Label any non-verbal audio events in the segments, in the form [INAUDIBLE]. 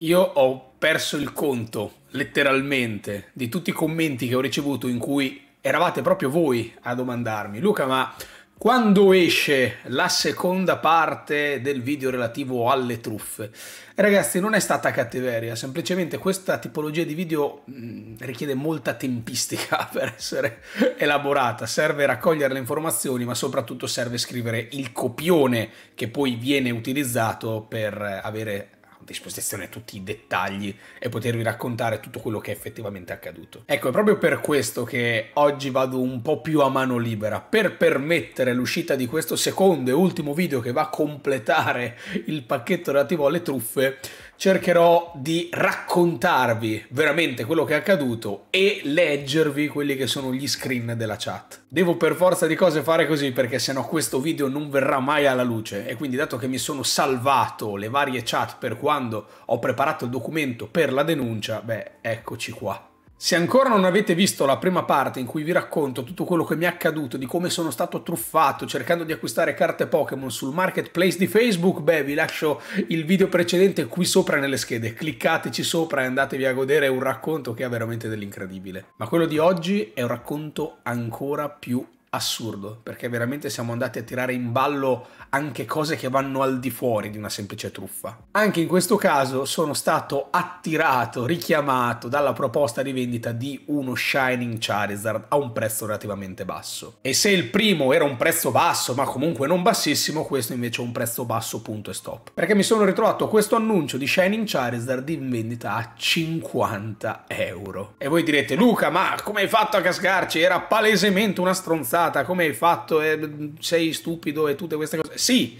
Io ho perso il conto, letteralmente, di tutti i commenti che ho ricevuto in cui eravate proprio voi a domandarmi, Luca, ma quando esce la seconda parte del video relativo alle truffe? Ragazzi, non è stata cattiveria, semplicemente questa tipologia di video mm, richiede molta tempistica [LAUGHS] per essere elaborata, serve raccogliere le informazioni, ma soprattutto serve scrivere il copione che poi viene utilizzato per avere disposizione tutti i dettagli e potervi raccontare tutto quello che è effettivamente accaduto. Ecco, è proprio per questo che oggi vado un po' più a mano libera, per permettere l'uscita di questo secondo e ultimo video che va a completare il pacchetto relativo alle truffe cercherò di raccontarvi veramente quello che è accaduto e leggervi quelli che sono gli screen della chat. Devo per forza di cose fare così perché sennò questo video non verrà mai alla luce e quindi dato che mi sono salvato le varie chat per quando ho preparato il documento per la denuncia, beh, eccoci qua. Se ancora non avete visto la prima parte in cui vi racconto tutto quello che mi è accaduto, di come sono stato truffato cercando di acquistare carte Pokémon sul marketplace di Facebook, beh vi lascio il video precedente qui sopra nelle schede, cliccateci sopra e andatevi a godere un racconto che ha veramente dell'incredibile. Ma quello di oggi è un racconto ancora più assurdo, perché veramente siamo andati a tirare in ballo anche cose che vanno al di fuori di una semplice truffa. Anche in questo caso sono stato attirato, richiamato dalla proposta di vendita di uno Shining Charizard a un prezzo relativamente basso. E se il primo era un prezzo basso, ma comunque non bassissimo, questo invece è un prezzo basso punto e stop. Perché mi sono ritrovato questo annuncio di Shining Charizard in vendita a 50 euro. E voi direte, Luca, ma come hai fatto a cascarci? Era palesemente una stronzata stata? Come hai fatto? Eh, sei stupido e tutte queste cose? Sì,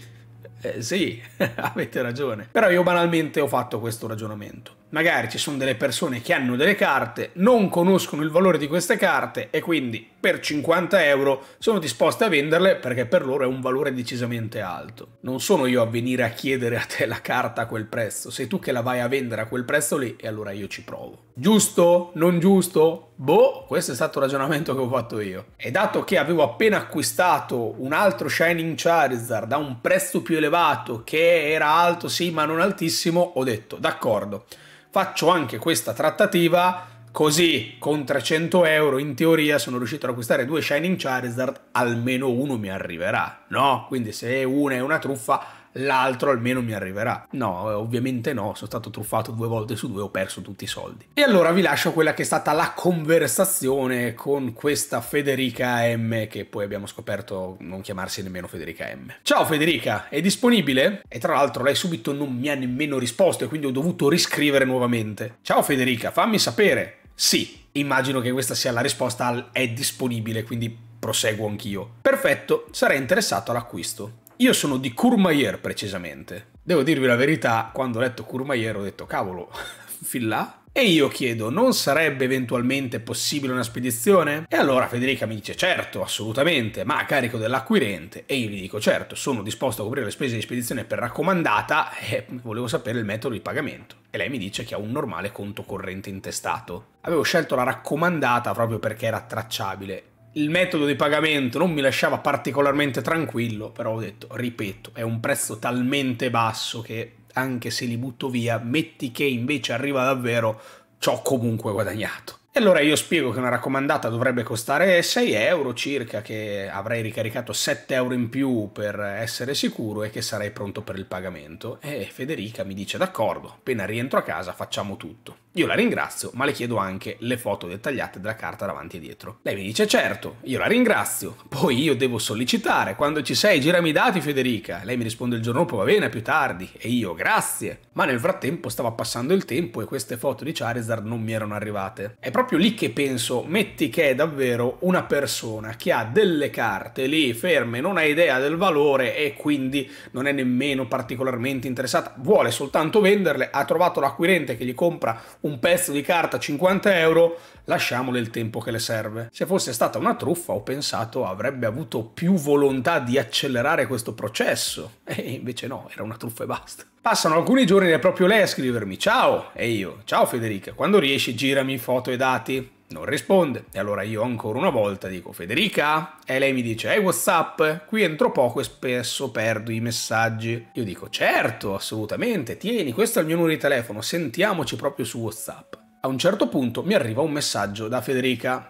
eh, sì, [LAUGHS] avete ragione. Però io banalmente ho fatto questo ragionamento magari ci sono delle persone che hanno delle carte, non conoscono il valore di queste carte e quindi per 50 euro sono disposte a venderle perché per loro è un valore decisamente alto. Non sono io a venire a chiedere a te la carta a quel prezzo, sei tu che la vai a vendere a quel prezzo lì e allora io ci provo. Giusto? Non giusto? Boh, questo è stato il ragionamento che ho fatto io. E dato che avevo appena acquistato un altro Shining Charizard a un prezzo più elevato, che era alto sì ma non altissimo, ho detto d'accordo faccio anche questa trattativa Così con 300 euro in teoria sono riuscito ad acquistare due Shining Charizard, almeno uno mi arriverà, no? Quindi se una è una truffa l'altro almeno mi arriverà. No, eh, ovviamente no, sono stato truffato due volte su due, ho perso tutti i soldi. E allora vi lascio quella che è stata la conversazione con questa Federica M, che poi abbiamo scoperto non chiamarsi nemmeno Federica M. Ciao Federica, è disponibile? E tra l'altro lei subito non mi ha nemmeno risposto e quindi ho dovuto riscrivere nuovamente. Ciao Federica, fammi sapere. Sì, immagino che questa sia la risposta al è disponibile, quindi proseguo anch'io. Perfetto, sarei interessato all'acquisto. Io sono di Courmayeur precisamente. Devo dirvi la verità, quando ho letto Courmayeur ho detto cavolo, [LAUGHS] fin là? E io chiedo, non sarebbe eventualmente possibile una spedizione? E allora Federica mi dice, certo, assolutamente, ma a carico dell'acquirente. E io gli dico, certo, sono disposto a coprire le spese di spedizione per raccomandata e [LAUGHS] volevo sapere il metodo di pagamento. E lei mi dice che ha un normale conto corrente intestato. Avevo scelto la raccomandata proprio perché era tracciabile il metodo di pagamento non mi lasciava particolarmente tranquillo, però ho detto, ripeto, è un prezzo talmente basso che anche se li butto via, metti che invece arriva davvero, ci ho comunque guadagnato. E allora io spiego che una raccomandata dovrebbe costare 6 euro circa, che avrei ricaricato 7 euro in più per essere sicuro e che sarei pronto per il pagamento. E Federica mi dice d'accordo, appena rientro a casa facciamo tutto. Io la ringrazio, ma le chiedo anche le foto dettagliate della carta davanti e dietro. Lei mi dice certo, io la ringrazio, poi io devo sollecitare, quando ci sei girami i dati Federica. Lei mi risponde il giorno dopo va bene, più tardi, e io grazie. Ma nel frattempo stava passando il tempo e queste foto di Charizard non mi erano arrivate. È proprio proprio lì che penso, metti che è davvero una persona che ha delle carte lì ferme, non ha idea del valore e quindi non è nemmeno particolarmente interessata, vuole soltanto venderle, ha trovato l'acquirente che gli compra un pezzo di carta a 50 euro, lasciamole il tempo che le serve. Se fosse stata una truffa, ho pensato avrebbe avuto più volontà di accelerare questo processo, [LAUGHS] e invece no, era una truffa e basta. Passano alcuni giorni ed è proprio lei a scrivermi ciao e io ciao Federica, quando riesci girami foto e dati. Non risponde e allora io ancora una volta dico Federica e lei mi dice hey what's up? Qui entro poco e spesso perdo i messaggi. Io dico certo, assolutamente, tieni, questo è il mio numero di telefono, sentiamoci proprio su whatsapp. A un certo punto mi arriva un messaggio da Federica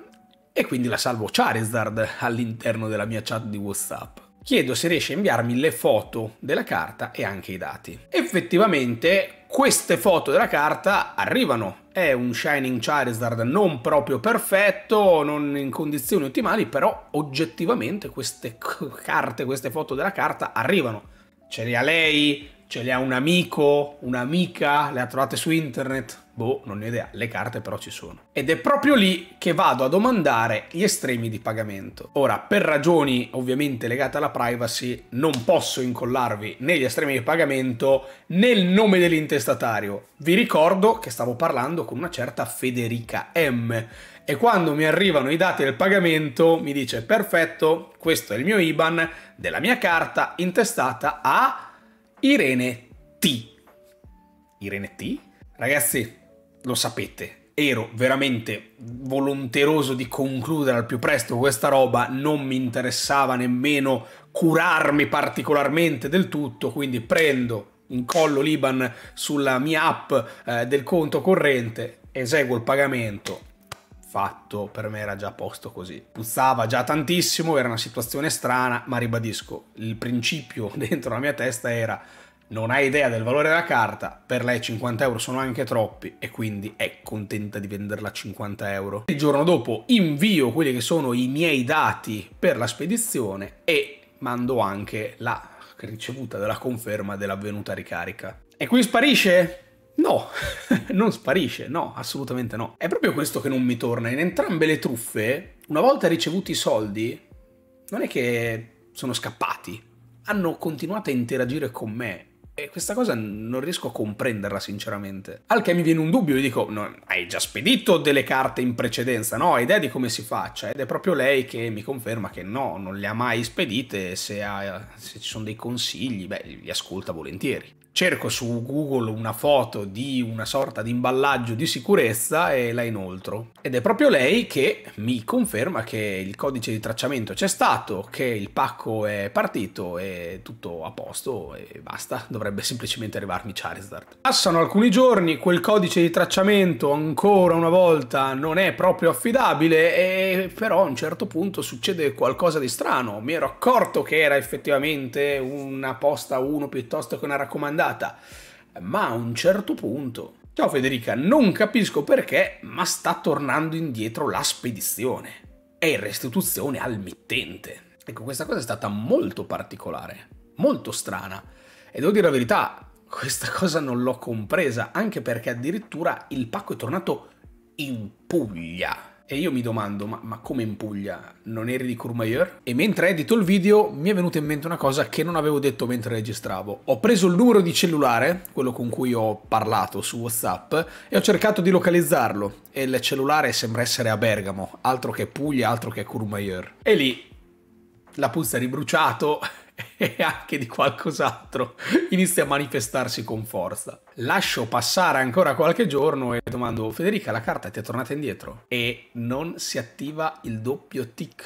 e quindi la salvo Charizard all'interno della mia chat di whatsapp chiedo se riesce a inviarmi le foto della carta e anche i dati. Effettivamente queste foto della carta arrivano. È un Shining Charizard non proprio perfetto, non in condizioni ottimali, però oggettivamente queste carte, queste foto della carta arrivano. Ce le ha lei? Ce le ha un amico? Un'amica? Le ha trovate su internet? Boh, non ne ho idea, le carte però ci sono. Ed è proprio lì che vado a domandare gli estremi di pagamento. Ora, per ragioni ovviamente legate alla privacy, non posso incollarvi negli estremi di pagamento nel nome dell'intestatario. Vi ricordo che stavo parlando con una certa Federica M. E quando mi arrivano i dati del pagamento mi dice perfetto, questo è il mio IBAN della mia carta intestata a Irene T. Irene T? Ragazzi, lo sapete, ero veramente volonteroso di concludere al più presto questa roba, non mi interessava nemmeno curarmi particolarmente del tutto, quindi prendo, in collo l'Iban sulla mia app eh, del conto corrente, eseguo il pagamento. Fatto, per me era già a posto così. Puzzava già tantissimo, era una situazione strana, ma ribadisco, il principio [LAUGHS] dentro la mia testa era non ha idea del valore della carta, per lei 50 euro sono anche troppi e quindi è contenta di venderla a 50 euro. Il giorno dopo invio quelli che sono i miei dati per la spedizione e mando anche la ricevuta della conferma dell'avvenuta ricarica. E qui sparisce? No, [LAUGHS] non sparisce, no, assolutamente no. È proprio questo che non mi torna. In entrambe le truffe, una volta ricevuti i soldi, non è che sono scappati, hanno continuato a interagire con me e questa cosa non riesco a comprenderla sinceramente. Al che mi viene un dubbio, gli dico, no, hai già spedito delle carte in precedenza, no? Hai idea di come si faccia? Ed è proprio lei che mi conferma che no, non le ha mai spedite, se, ha, se ci sono dei consigli, beh, li ascolta volentieri cerco su Google una foto di una sorta di imballaggio di sicurezza e la inoltro. Ed è proprio lei che mi conferma che il codice di tracciamento c'è stato, che il pacco è partito e tutto a posto e basta, dovrebbe semplicemente arrivarmi Charizard. Passano alcuni giorni, quel codice di tracciamento ancora una volta non è proprio affidabile e però a un certo punto succede qualcosa di strano. Mi ero accorto che era effettivamente una posta 1 piuttosto che una raccomandata puntata, ma a un certo punto... Ciao Federica, non capisco perché, ma sta tornando indietro la spedizione. È in restituzione al mittente. Ecco, questa cosa è stata molto particolare, molto strana. E devo dire la verità, questa cosa non l'ho compresa, anche perché addirittura il pacco è tornato in Puglia. E io mi domando, ma, ma, come in Puglia? Non eri di Courmayeur? E mentre edito il video mi è venuta in mente una cosa che non avevo detto mentre registravo. Ho preso il numero di cellulare, quello con cui ho parlato su Whatsapp, e ho cercato di localizzarlo. E il cellulare sembra essere a Bergamo, altro che Puglia, altro che Courmayeur. E lì la puzza di bruciato [LAUGHS] e anche di qualcos'altro inizia a manifestarsi con forza. Lascio passare ancora qualche giorno e domando Federica la carta ti è tornata indietro e non si attiva il doppio tick,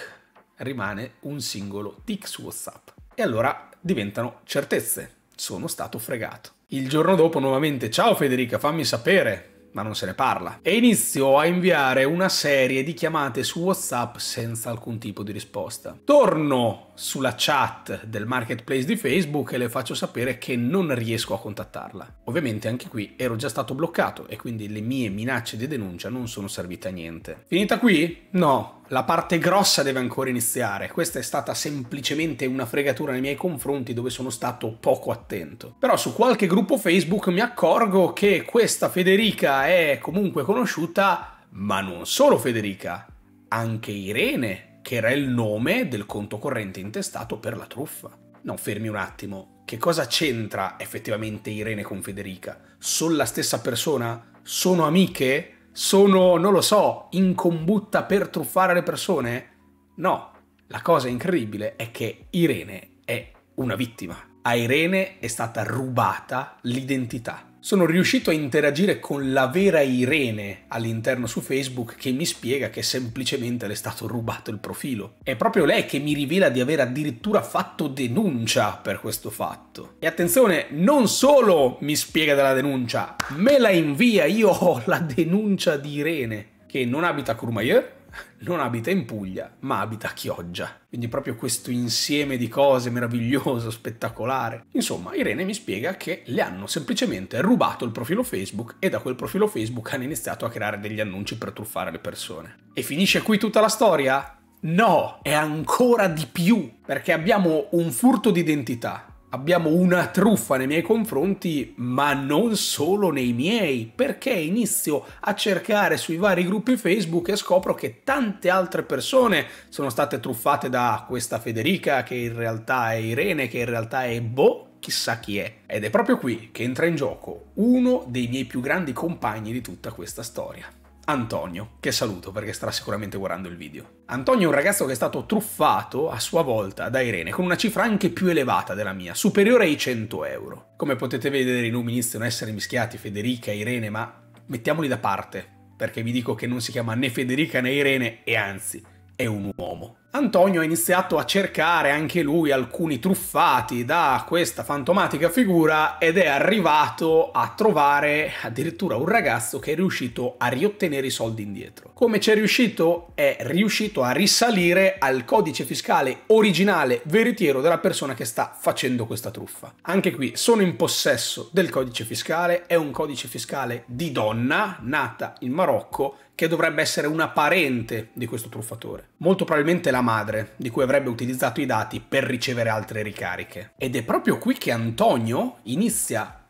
rimane un singolo tick su WhatsApp. E allora diventano certezze, sono stato fregato. Il giorno dopo nuovamente ciao Federica fammi sapere, ma non se ne parla. E iniziò a inviare una serie di chiamate su WhatsApp senza alcun tipo di risposta. Torno sulla chat del marketplace di Facebook e le faccio sapere che non riesco a contattarla. Ovviamente anche qui ero già stato bloccato e quindi le mie minacce di denuncia non sono servite a niente. Finita qui? No, la parte grossa deve ancora iniziare. Questa è stata semplicemente una fregatura nei miei confronti dove sono stato poco attento. Però su qualche gruppo Facebook mi accorgo che questa Federica è comunque conosciuta, ma non solo Federica, anche Irene, che era il nome del conto corrente intestato per la truffa. No, fermi un attimo. Che cosa c'entra effettivamente Irene con Federica? Sono la stessa persona? Sono amiche? sono, non lo so, in combutta per truffare le persone? No, la cosa incredibile è che Irene è una vittima. A Irene è stata rubata l'identità sono riuscito a interagire con la vera Irene all'interno su Facebook che mi spiega che semplicemente le è stato rubato il profilo. È proprio lei che mi rivela di aver addirittura fatto denuncia per questo fatto. E attenzione, non solo mi spiega della denuncia, me la invia, io ho [LAUGHS] la denuncia di Irene, che non abita a Courmayeur, non abita in Puglia, ma abita a Chioggia. Quindi proprio questo insieme di cose meraviglioso, spettacolare. Insomma, Irene mi spiega che le hanno semplicemente rubato il profilo Facebook e da quel profilo Facebook hanno iniziato a creare degli annunci per truffare le persone. E finisce qui tutta la storia? No, è ancora di più, perché abbiamo un furto d'identità, abbiamo una truffa nei miei confronti, ma non solo nei miei, perché inizio a cercare sui vari gruppi Facebook e scopro che tante altre persone sono state truffate da questa Federica, che in realtà è Irene, che in realtà è Boh, chissà chi è. Ed è proprio qui che entra in gioco uno dei miei più grandi compagni di tutta questa storia. Antonio, che saluto perché starà sicuramente guardando il video. Antonio è un ragazzo che è stato truffato a sua volta da Irene con una cifra anche più elevata della mia, superiore ai 100 euro. Come potete vedere i nomi iniziano a essere mischiati, Federica, Irene, ma mettiamoli da parte, perché vi dico che non si chiama né Federica né Irene e anzi è un uomo. Antonio ha iniziato a cercare anche lui alcuni truffati da questa fantomatica figura ed è arrivato a trovare addirittura un ragazzo che è riuscito a riottenere i soldi indietro. Come ci è riuscito? È riuscito a risalire al codice fiscale originale veritiero della persona che sta facendo questa truffa. Anche qui sono in possesso del codice fiscale, è un codice fiscale di donna nata in Marocco che dovrebbe essere una parente di questo truffatore. Molto probabilmente la scheda madre, di cui avrebbe utilizzato i dati per ricevere altre ricariche. Ed è proprio qui che Antonio inizia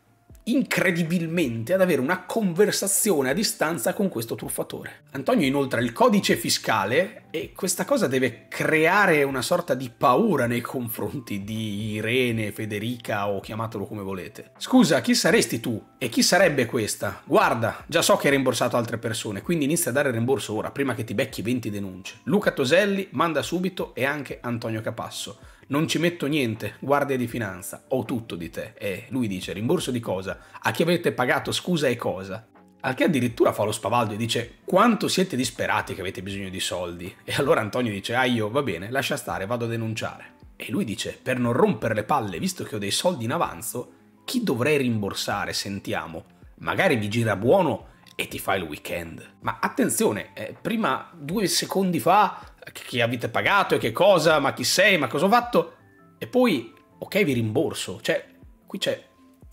incredibilmente ad avere una conversazione a distanza con questo truffatore. Antonio inoltre il codice fiscale e questa cosa deve creare una sorta di paura nei confronti di Irene, Federica o chiamatelo come volete. Scusa, chi saresti tu? E chi sarebbe questa? Guarda, già so che hai rimborsato altre persone, quindi inizia a dare rimborso ora, prima che ti becchi 20 denunce. Luca Toselli manda subito e anche Antonio Capasso non ci metto niente, guardia di finanza, ho tutto di te. E lui dice, rimborso di cosa? A chi avete pagato scusa e cosa? Al che addirittura fa lo spavaldo e dice, quanto siete disperati che avete bisogno di soldi? E allora Antonio dice, ah io, va bene, lascia stare, vado a denunciare. E lui dice, per non rompere le palle, visto che ho dei soldi in avanzo, chi dovrei rimborsare, sentiamo? Magari vi gira buono e ti fa il weekend. Ma attenzione, eh, prima due secondi fa che avete pagato e che cosa, ma chi sei, ma cosa ho fatto, e poi, ok, vi rimborso. Cioè, qui c'è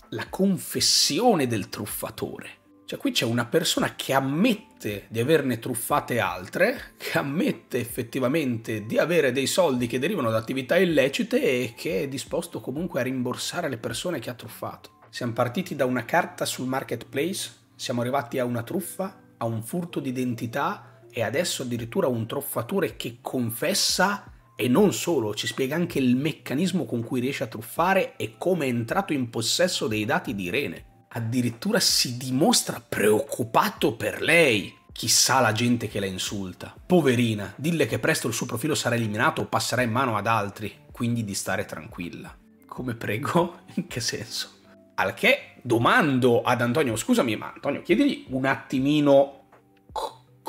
la confessione del truffatore. Cioè, qui c'è una persona che ammette di averne truffate altre, che ammette effettivamente di avere dei soldi che derivano da attività illecite e che è disposto comunque a rimborsare le persone che ha truffato. Siamo partiti da una carta sul marketplace, siamo arrivati a una truffa, a un furto d'identità, e adesso addirittura un truffatore che confessa e non solo, ci spiega anche il meccanismo con cui riesce a truffare e come è entrato in possesso dei dati di Irene. Addirittura si dimostra preoccupato per lei. Chissà la gente che la insulta. Poverina, dille che presto il suo profilo sarà eliminato o passerà in mano ad altri, quindi di stare tranquilla. Come prego? [LAUGHS] In che senso? Al che domando ad Antonio, scusami, ma Antonio, chiedigli un attimino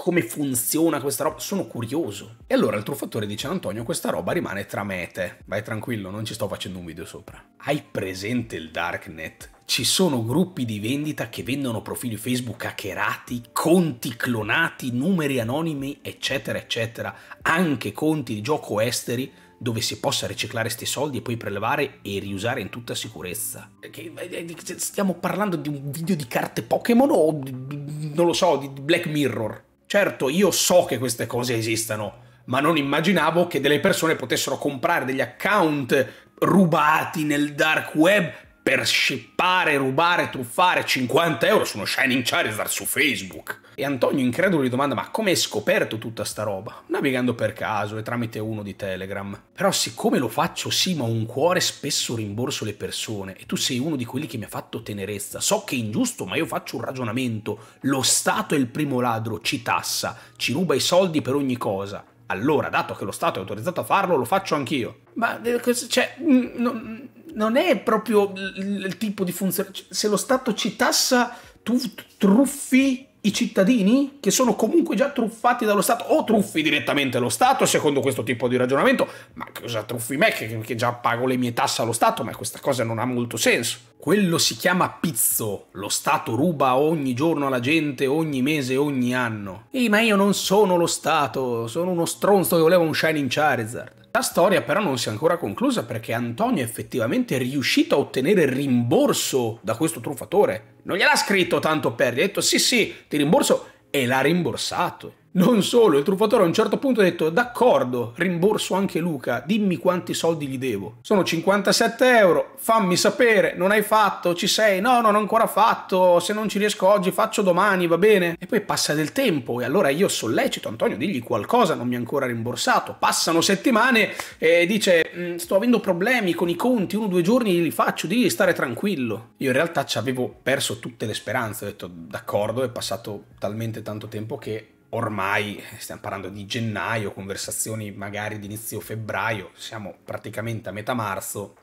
come funziona questa roba, sono curioso. E allora il truffatore dice ad Antonio questa roba rimane tra me e te. Vai tranquillo, non ci sto facendo un video sopra. Hai presente il darknet? Ci sono gruppi di vendita che vendono profili Facebook hackerati, conti clonati, numeri anonimi, eccetera, eccetera, anche conti di gioco esteri dove si possa riciclare questi soldi e poi prelevare e riusare in tutta sicurezza. Eh, eh, stiamo parlando di un video di carte Pokémon o non lo so, di Black Mirror? Certo, io so che queste cose esistano, ma non immaginavo che delle persone potessero comprare degli account rubati nel dark web per scippare, rubare, truffare 50 euro su uno Shining Charizard su Facebook. E Antonio incredulo gli domanda ma come hai scoperto tutta sta roba? Navigando per caso e tramite uno di Telegram. Però siccome lo faccio sì ma un cuore spesso rimborso le persone e tu sei uno di quelli che mi ha fatto tenerezza. So che è ingiusto ma io faccio un ragionamento. Lo Stato è il primo ladro, ci tassa, ci ruba i soldi per ogni cosa allora, dato che lo Stato è autorizzato a farlo, lo faccio anch'io. Ma eh, cioè, mm, non... Mm, non è proprio il, tipo di funzione. Se lo Stato ci tassa, tu truffi i cittadini che sono comunque già truffati dallo Stato o truffi direttamente lo Stato secondo questo tipo di ragionamento ma cosa truffi me che, che già pago le mie tasse allo Stato ma questa cosa non ha molto senso quello si chiama pizzo lo Stato ruba ogni giorno alla gente ogni mese ogni anno Ehi, ma io non sono lo Stato sono uno stronzo che voleva un Shining Charizard la storia però non si è ancora conclusa perché Antonio è effettivamente riuscito a ottenere rimborso da questo truffatore. Non gliel'ha scritto tanto per, gli ha detto sì sì, ti rimborso e l'ha rimborsato. Non solo, il truffatore a un certo punto ha detto d'accordo, rimborso anche Luca, dimmi quanti soldi gli devo. Sono 57 euro, fammi sapere, non hai fatto, ci sei, no non ho ancora fatto, se non ci riesco oggi faccio domani, va bene? E poi passa del tempo e allora io sollecito Antonio, digli qualcosa, non mi ha ancora rimborsato. Passano settimane e dice mm, sto avendo problemi con i conti, uno o due giorni li faccio, digli di stare tranquillo. Io in realtà ci avevo perso tutte le speranze, ho detto d'accordo, è passato talmente tanto tempo che ormai stiamo parlando di gennaio, conversazioni magari di inizio febbraio, siamo praticamente a metà marzo,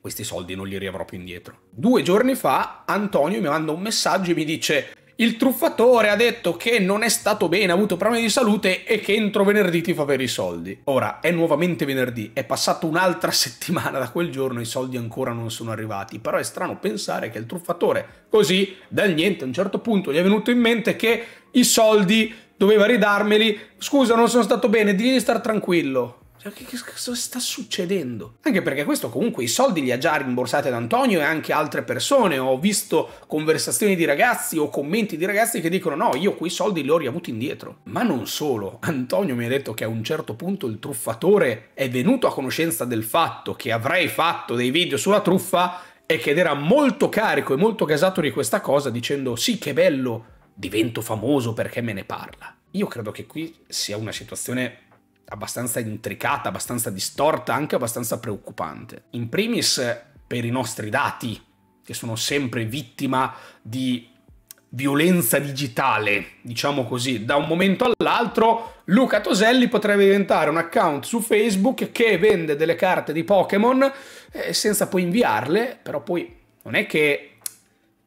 questi soldi non li riavrò più indietro. Due giorni fa Antonio mi manda un messaggio e mi dice il truffatore ha detto che non è stato bene, ha avuto problemi di salute e che entro venerdì ti fa avere i soldi. Ora, è nuovamente venerdì, è passata un'altra [LAUGHS] settimana da quel giorno, i soldi ancora non sono arrivati, però è strano pensare che il truffatore, così, dal niente, a un certo punto gli è venuto in mente che i soldi doveva ridarmeli. Scusa, non sono stato bene, di star tranquillo. Cioè, che, cosa sta succedendo? Anche perché questo comunque i soldi li ha già rimborsati ad Antonio e anche altre persone. Ho visto conversazioni di ragazzi o commenti di ragazzi che dicono no, io quei soldi li ho riavuti indietro. Ma non solo. Antonio mi ha detto che a un certo punto il truffatore è venuto a conoscenza del fatto che avrei fatto dei video sulla truffa e che era molto carico e molto casato di questa cosa dicendo sì che bello divento famoso perché me ne parla. Io credo che qui sia una situazione abbastanza intricata, abbastanza distorta, anche abbastanza preoccupante. In primis per i nostri dati, che sono sempre vittima di violenza digitale, diciamo così, da un momento all'altro Luca Toselli potrebbe diventare un account su Facebook che vende delle carte di Pokémon eh, senza poi inviarle, però poi non è che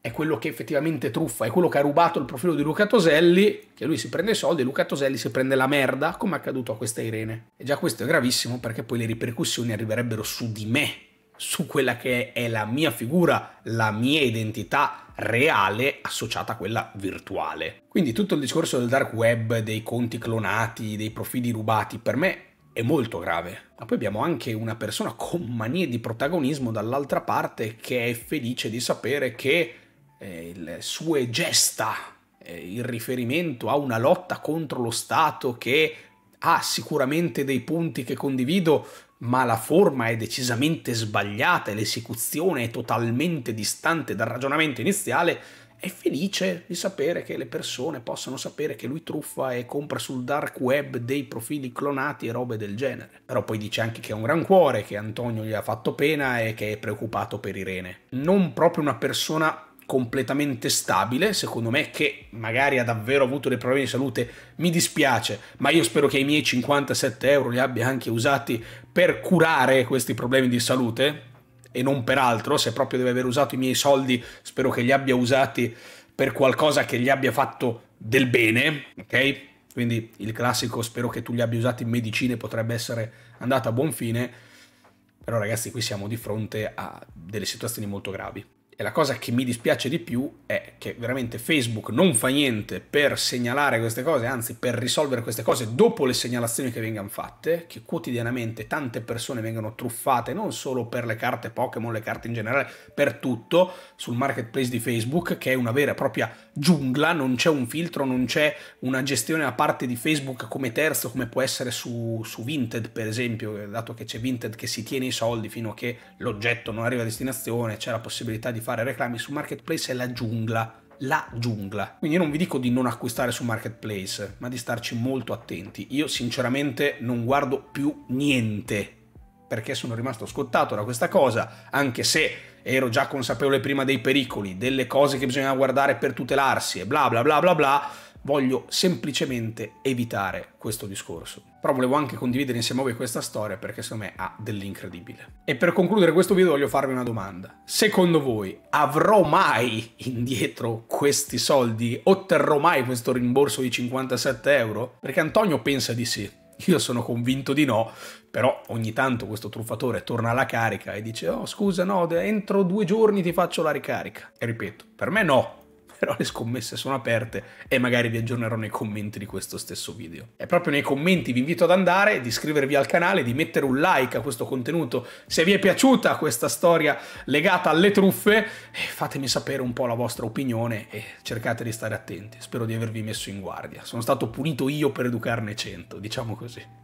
è quello che effettivamente truffa, è quello che ha rubato il profilo di Luca Toselli, che lui si prende i soldi e Luca Toselli si prende la merda, come è accaduto a questa Irene. E già questo è gravissimo perché poi le ripercussioni arriverebbero su di me, su quella che è la mia figura, la mia identità reale associata a quella virtuale. Quindi tutto il discorso del dark web, dei conti clonati, dei profili rubati, per me è molto grave. Ma poi abbiamo anche una persona con manie di protagonismo dall'altra parte che è felice di sapere che eh, le sue gesta, eh, il riferimento a una lotta contro lo Stato che ha sicuramente dei punti che condivido, ma la forma è decisamente sbagliata e l'esecuzione è totalmente distante dal ragionamento iniziale, è felice di sapere che le persone possano sapere che lui truffa e compra sul dark web dei profili clonati e robe del genere. Però poi dice anche che ha un gran cuore, che Antonio gli ha fatto pena e che è preoccupato per Irene. Non proprio una persona completamente stabile, secondo me, che magari ha davvero avuto dei problemi di salute, mi dispiace, ma io spero che i miei 57 euro li abbia anche usati per curare questi problemi di salute e non per altro, se proprio deve aver usato i miei soldi, spero che li abbia usati per qualcosa che gli abbia fatto del bene, ok? Quindi il classico spero che tu li abbia usati in medicine potrebbe essere andata a buon fine. Però ragazzi qui siamo di fronte a delle situazioni molto gravi e la cosa che mi dispiace di più è che veramente Facebook non fa niente per segnalare queste cose, anzi per risolvere queste cose dopo le segnalazioni che vengano fatte, che quotidianamente tante persone vengono truffate non solo per le carte Pokémon, le carte in generale, per tutto sul marketplace di Facebook, che è una vera e propria giungla, non c'è un filtro, non c'è una gestione a parte di Facebook come terzo, come può essere su, su Vinted, per esempio, dato che c'è Vinted che si tiene i soldi fino a che l'oggetto non arriva a destinazione, c'è la possibilità di fare reclami su marketplace, è la giungla la giungla. Quindi io non vi dico di non acquistare su marketplace, ma di starci molto attenti. Io sinceramente non guardo più niente perché sono rimasto scottato da questa cosa, anche se ero già consapevole prima dei pericoli, delle cose che bisogna guardare per tutelarsi e bla bla bla bla bla, voglio semplicemente evitare questo discorso. Però volevo anche condividere insieme a voi questa storia perché secondo me ha dell'incredibile. E per concludere questo video voglio farvi una domanda. Secondo voi avrò mai indietro questi soldi? Otterrò mai questo rimborso di 57 euro? Perché Antonio pensa di sì. Io sono convinto di no, però ogni tanto questo truffatore torna alla carica e dice oh scusa no, entro due giorni ti faccio la ricarica. E ripeto, per me no, però le scommesse sono aperte e magari vi aggiornerò nei commenti di questo stesso video. E proprio nei commenti vi invito ad andare, di iscrivervi al canale, di mettere un like a questo contenuto se vi è piaciuta questa storia legata alle truffe fatemi sapere un po' la vostra opinione e cercate di stare attenti. Spero di avervi messo in guardia. Sono stato punito io per educarne 100, diciamo così.